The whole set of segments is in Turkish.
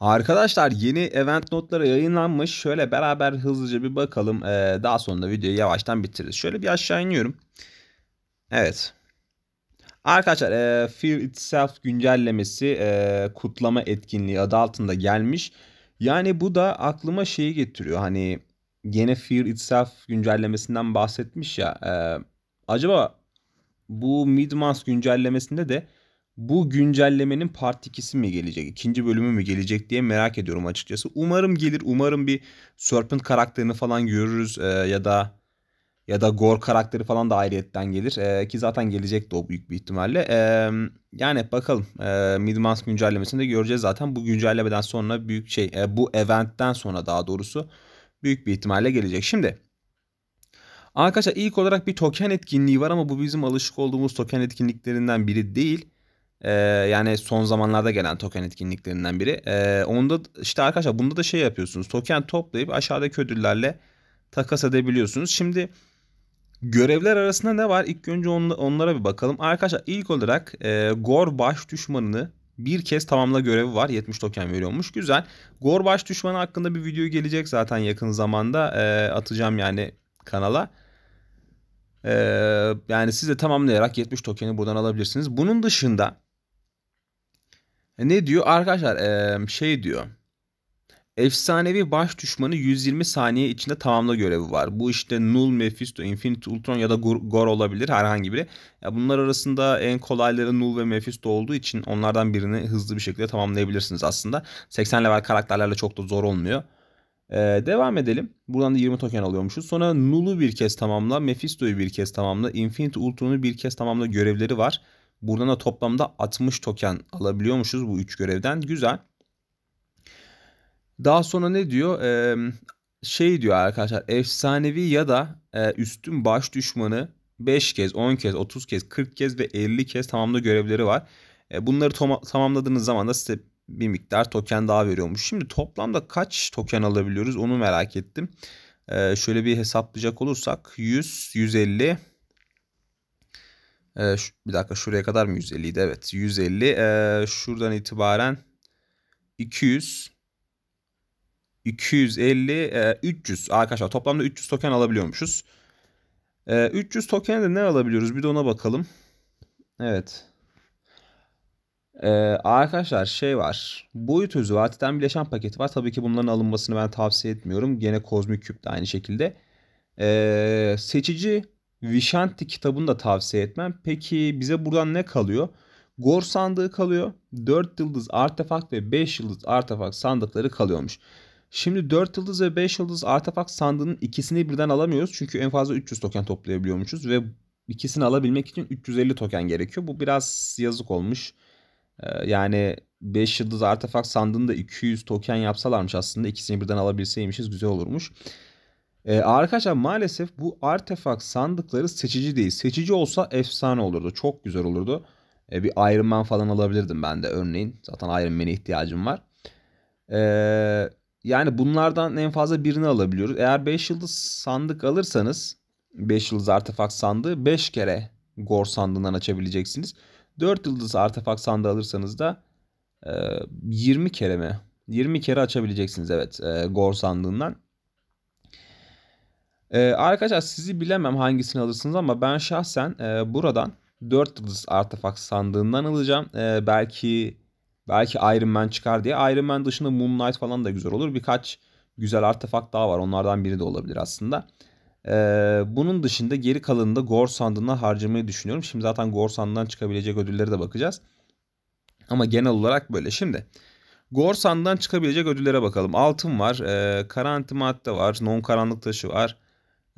Arkadaşlar yeni event notları yayınlanmış. Şöyle beraber hızlıca bir bakalım. Ee, daha sonra videoyu yavaştan bitiririz. Şöyle bir aşağı iniyorum. Evet. Arkadaşlar e, Fear Itself güncellemesi e, kutlama etkinliği adı altında gelmiş. Yani bu da aklıma şeyi getiriyor. Hani gene Fear Itself güncellemesinden bahsetmiş ya. E, acaba bu Midmas güncellemesinde de bu güncellemenin part 2'si mi gelecek? ikinci bölümü mü gelecek diye merak ediyorum açıkçası. Umarım gelir. Umarım bir Serpent karakterini falan görürüz e, ya da ya da Gore karakteri falan da ayrıyetten gelir. E, ki zaten gelecek de o büyük bir ihtimalle. E, yani bakalım e, Midmans güncellemesini göreceğiz zaten. Bu güncellemeden sonra büyük şey e, bu eventten sonra daha doğrusu büyük bir ihtimalle gelecek. Şimdi arkadaşlar ilk olarak bir token etkinliği var ama bu bizim alışık olduğumuz token etkinliklerinden biri değil. Ee, yani son zamanlarda gelen token etkinliklerinden biri. Ee, onda işte arkadaşlar bunda da şey yapıyorsunuz. Token toplayıp aşağıdaki ödüllerle takas edebiliyorsunuz. Şimdi görevler arasında ne var? İlk önce on, onlara bir bakalım. Arkadaşlar ilk olarak e, Gor baş düşmanını bir kez tamamla görevi var. 70 token veriyormuş. Güzel. Gor baş düşmanı hakkında bir video gelecek zaten yakın zamanda. E, atacağım yani kanala. E, yani siz de tamamlayarak 70 tokeni buradan alabilirsiniz. Bunun dışında e, ne diyor? Arkadaşlar şey diyor. Efsanevi baş düşmanı 120 saniye içinde tamamla görevi var. Bu işte Null, Mephisto, Infinity Ultron ya da Gor olabilir herhangi biri. bunlar arasında en kolayları Null ve Mephisto olduğu için onlardan birini hızlı bir şekilde tamamlayabilirsiniz aslında. 80 level karakterlerle çok da zor olmuyor. Ee, devam edelim. Buradan da 20 token alıyormuşuz. Sonra Null'u bir kez tamamla, Mephisto'yu bir kez tamamla, Infinity Ultron'u bir kez tamamla görevleri var. Buradan da toplamda 60 token alabiliyormuşuz bu 3 görevden. Güzel. Daha sonra ne diyor? Ee, şey diyor arkadaşlar efsanevi ya da e, üstün baş düşmanı 5 kez, 10 kez, 30 kez, 40 kez ve 50 kez tamamla görevleri var. E, bunları tamamladığınız zaman da size bir miktar token daha veriyormuş. Şimdi toplamda kaç token alabiliyoruz onu merak ettim. E, şöyle bir hesaplayacak olursak 100, 150, e, şu, bir dakika şuraya kadar mı 150 idi? Evet 150. E, ee, şuradan itibaren 200. 250, e, 300 arkadaşlar toplamda 300 token alabiliyormuşuz. E, ee, 300 token de ne alabiliyoruz? Bir de ona bakalım. Evet. Ee, arkadaşlar şey var. Boyut özü var. Titan bileşen paketi var. Tabii ki bunların alınmasını ben tavsiye etmiyorum. Gene kozmik küp de aynı şekilde. Ee, seçici Vishanti kitabını da tavsiye etmem. Peki bize buradan ne kalıyor? Gor sandığı kalıyor. 4 yıldız artefak ve 5 yıldız artefak sandıkları kalıyormuş. Şimdi 4 yıldız ve 5 yıldız artefak sandığının ikisini birden alamıyoruz. Çünkü en fazla 300 token toplayabiliyormuşuz ve ikisini alabilmek için 350 token gerekiyor. Bu biraz yazık olmuş. Ee, yani 5 yıldız artefak sandığında 200 token yapsalarmış aslında ikisini birden alabilseymişiz güzel olurmuş. Ee, arkadaşlar maalesef bu artefak sandıkları seçici değil. Seçici olsa efsane olurdu. Çok güzel olurdu. Ee, bir Iron Man falan alabilirdim ben de örneğin. Zaten Iron Man'e ihtiyacım var. Ee, yani bunlardan en fazla birini alabiliyoruz. Eğer 5 yıldız sandık alırsanız 5 yıldız artefak sandığı 5 kere gor sandığından açabileceksiniz. 4 yıldız artefak sandığı alırsanız da e, 20 kere mi? 20 kere açabileceksiniz evet e, gor sandığından. Ee, arkadaşlar sizi bilemem hangisini alırsınız ama ben şahsen e, buradan 4 yıldız artefak sandığından alacağım. Ee, belki belki Iron Man çıkar diye. Iron Man dışında Moonlight falan da güzel olur. Birkaç güzel artefak daha var. Onlardan biri de olabilir aslında. Ee, bunun dışında geri kalanını da Gore sandığına harcamayı düşünüyorum. Şimdi zaten Gore sandığından çıkabilecek ödülleri de bakacağız. Ama genel olarak böyle. Şimdi Gore sandığından çıkabilecek ödüllere bakalım. Altın var, e, karanti madde var, non karanlık taşı var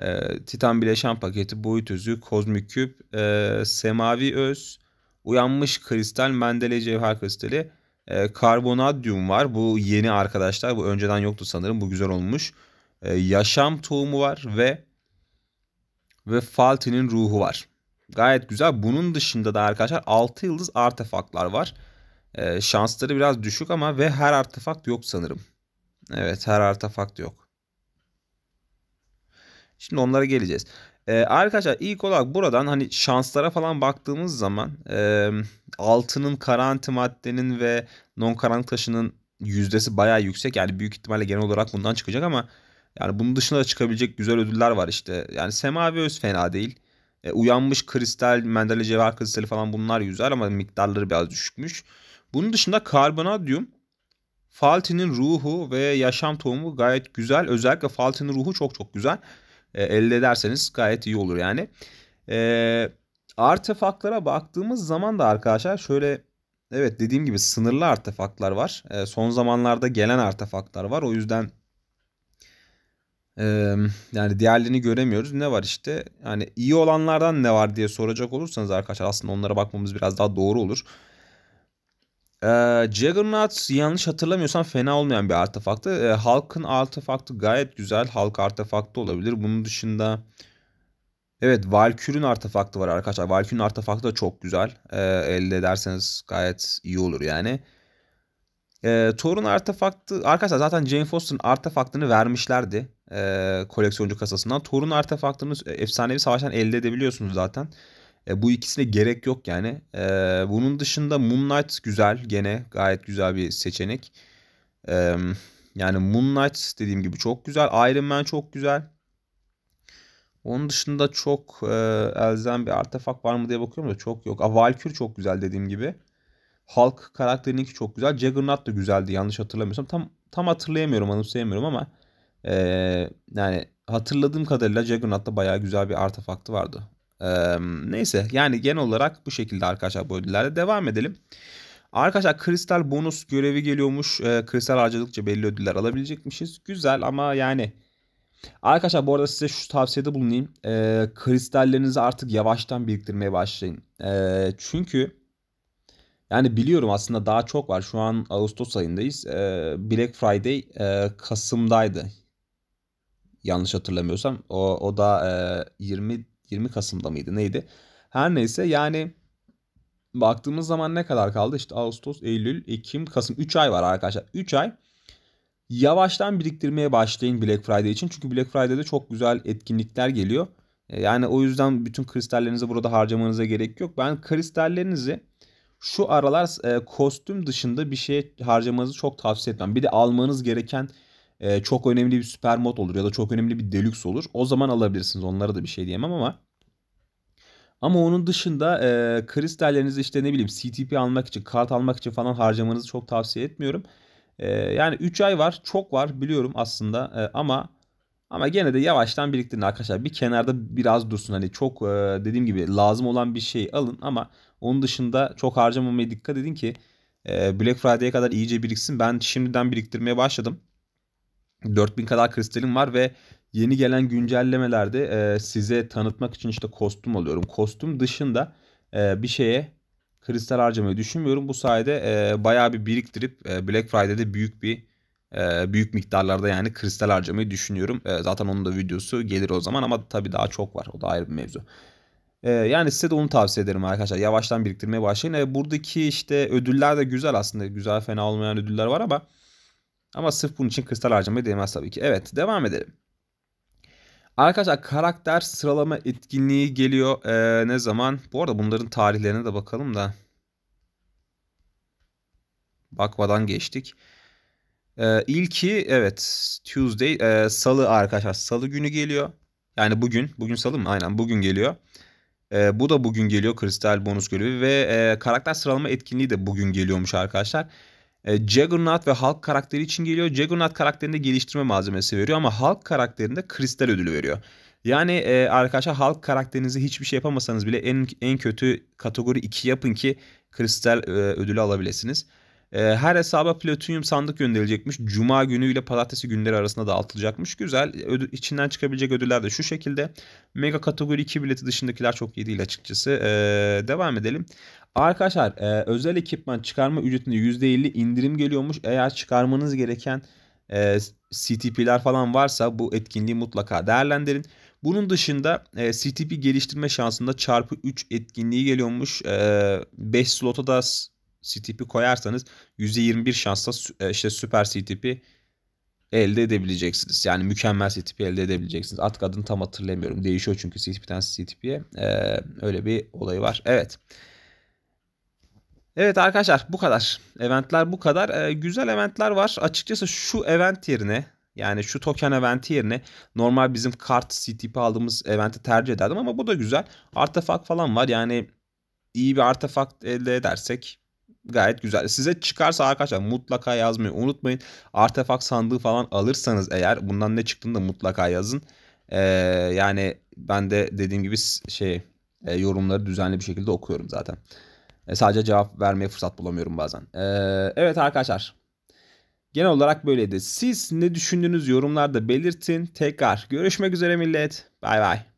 e, Titan Bileşen Paketi, Boyut Özü, Kozmik Küp, e, Semavi Öz, Uyanmış Kristal, Mendele Cevher Kristali, e, ee, Karbonadyum var. Bu yeni arkadaşlar. Bu önceden yoktu sanırım. Bu güzel olmuş. E, yaşam Tohumu var ve ve Falti'nin ruhu var. Gayet güzel. Bunun dışında da arkadaşlar 6 yıldız artefaktlar var. E, şansları biraz düşük ama ve her artefakt yok sanırım. Evet her artefakt yok. Şimdi onlara geleceğiz. ee, arkadaşlar ilk olarak buradan hani şanslara falan baktığımız zaman e, altının kara antimaddenin ve non karanlık taşının yüzdesi baya yüksek. Yani büyük ihtimalle genel olarak bundan çıkacak ama yani bunun dışında da çıkabilecek güzel ödüller var işte. Yani semavi öz fena değil. E, uyanmış kristal, mendele cevher kristali falan bunlar yüzer ama miktarları biraz düşükmüş. Bunun dışında karbonadyum Faltin'in ruhu ve yaşam tohumu gayet güzel. Özellikle Faltin'in ruhu çok çok güzel e, elde ederseniz gayet iyi olur yani. E, artefaklara baktığımız zaman da arkadaşlar şöyle evet dediğim gibi sınırlı artefaklar var. E, son zamanlarda gelen artefaklar var. O yüzden ee, yani diğerlerini göremiyoruz. Ne var işte? Yani iyi olanlardan ne var diye soracak olursanız arkadaşlar aslında onlara bakmamız biraz daha doğru olur. E, Juggernaut yanlış hatırlamıyorsam fena olmayan bir artefaktı. E, ee, Halk'ın artefaktı gayet güzel. Halk artefaktı olabilir. Bunun dışında evet Valkür'ün artefaktı var arkadaşlar. Valkür'ün artefaktı da çok güzel. E, elde ederseniz gayet iyi olur yani. E, Thor'un artefaktı arkadaşlar zaten Jane Foster'ın artefaktını vermişlerdi. E, koleksiyoncu kasasından. Thor'un artefaktını e, efsanevi savaştan elde edebiliyorsunuz zaten. Hmm. E, bu ikisine gerek yok yani. E, bunun dışında Moonlight güzel gene gayet güzel bir seçenek. E, yani Moonlight dediğim gibi çok güzel. Iron Man çok güzel. Onun dışında çok e, elzem bir artefak var mı diye bakıyorum da çok yok. A, Valkür çok güzel dediğim gibi. Hulk karakterinin ki çok güzel. Juggernaut da güzeldi yanlış hatırlamıyorsam. Tam tam hatırlayamıyorum anımsayamıyorum ama e, yani hatırladığım kadarıyla Juggernaut'ta bayağı güzel bir artefaktı vardı. Ee, neyse yani genel olarak bu şekilde arkadaşlar bu ödüllerde devam edelim. Arkadaşlar kristal bonus görevi geliyormuş. Ee, kristal harcadıkça belli ödüller alabilecekmişiz. Güzel ama yani Arkadaşlar bu arada size şu tavsiyede bulunayım. Ee, kristallerinizi artık yavaştan biriktirmeye başlayın. Ee, çünkü yani biliyorum aslında daha çok var. Şu an Ağustos ayındayız. Ee, Black Friday e, Kasım'daydı. Yanlış hatırlamıyorsam. O, o da e, 20 20 Kasım'da mıydı neydi? Her neyse yani baktığımız zaman ne kadar kaldı? İşte Ağustos, Eylül, Ekim, Kasım 3 ay var arkadaşlar. 3 ay yavaştan biriktirmeye başlayın Black Friday için. Çünkü Black Friday'de çok güzel etkinlikler geliyor. E, yani o yüzden bütün kristallerinizi burada harcamanıza gerek yok. Ben kristallerinizi şu aralar e, kostüm dışında bir şey harcamanızı çok tavsiye etmem. Bir de almanız gereken e, çok önemli bir süper mod olur ya da çok önemli bir deluxe olur. O zaman alabilirsiniz. Onlara da bir şey diyemem ama. Ama onun dışında e, kristallerinizi işte ne bileyim CTP almak için, kart almak için falan harcamanızı çok tavsiye etmiyorum. E, yani 3 ay var, çok var biliyorum aslında e, ama ama gene de yavaştan biriktirin arkadaşlar. Bir kenarda biraz dursun. Hani çok e, dediğim gibi lazım olan bir şey alın ama onun dışında çok harcamamaya dikkat edin ki e, Black Friday'e kadar iyice biriksin. Ben şimdiden biriktirmeye başladım. 4000 kadar kristalim var ve yeni gelen güncellemelerde e, size tanıtmak için işte kostüm alıyorum. Kostüm dışında e, bir şeye kristal harcamayı düşünmüyorum. Bu sayede e, bayağı bir biriktirip e, Black Friday'de büyük bir e, büyük miktarlarda yani kristal harcamayı düşünüyorum. E, zaten onun da videosu gelir o zaman ama tabii daha çok var. O da ayrı bir mevzu. E, yani size de onu tavsiye ederim arkadaşlar. Yavaştan biriktirmeye başlayın. E, buradaki işte ödüller de güzel aslında. Güzel fena olmayan ödüller var ama ama sırf bunun için kristal harcamaya değmez tabii ki. Evet devam edelim. Arkadaşlar karakter sıralama etkinliği geliyor ee, ne zaman? Bu arada bunların tarihlerine de bakalım da. Bakmadan geçtik. Ee, ilki evet Tuesday e, salı arkadaşlar salı günü geliyor. Yani bugün bugün salı mı? Aynen bugün geliyor. Ee, bu da bugün geliyor kristal bonus görevi ve e, karakter sıralama etkinliği de bugün geliyormuş arkadaşlar. Arkadaşlar. E, Juggernaut ve Hulk karakteri için geliyor. Juggernaut karakterinde geliştirme malzemesi veriyor ama Hulk karakterinde kristal ödülü veriyor. Yani e, arkadaşlar Hulk karakterinizi hiçbir şey yapamasanız bile en en kötü kategori 2 yapın ki kristal e, ödülü alabilirsiniz. E, her hesaba platinyum sandık gönderilecekmiş. Cuma günü ile pazartesi günleri arasında dağıtılacakmış. Güzel. Ödü, içinden çıkabilecek ödüller de şu şekilde. Mega kategori 2 bileti dışındakiler çok iyi değil açıkçası. E, devam edelim. Arkadaşlar e, özel ekipman çıkarma ücretinde %50 indirim geliyormuş. Eğer çıkarmanız gereken e, CTP'ler falan varsa bu etkinliği mutlaka değerlendirin. Bunun dışında e, CTP geliştirme şansında çarpı 3 etkinliği geliyormuş. E, slota da CTP koyarsanız %21 şansla e, işte süper CTP elde edebileceksiniz. Yani mükemmel CTP elde edebileceksiniz. Artık adını tam hatırlamıyorum. Değişiyor çünkü CTP'den CTP'ye. E, öyle bir olayı var. Evet. Evet arkadaşlar bu kadar. Eventler bu kadar. Ee, güzel eventler var. Açıkçası şu event yerine yani şu token eventi yerine normal bizim kart CTP aldığımız eventi tercih ederdim ama bu da güzel. Artefak falan var yani iyi bir artefakt elde edersek gayet güzel. Size çıkarsa arkadaşlar mutlaka yazmayı unutmayın. Artefak sandığı falan alırsanız eğer bundan ne çıktığını da mutlaka yazın. Ee, yani ben de dediğim gibi şey e, yorumları düzenli bir şekilde okuyorum zaten. E, sadece cevap vermeye fırsat bulamıyorum bazen. E, evet arkadaşlar. Genel olarak böyleydi. Siz ne düşündüğünüz yorumlarda belirtin. Tekrar görüşmek üzere millet. Bay bay.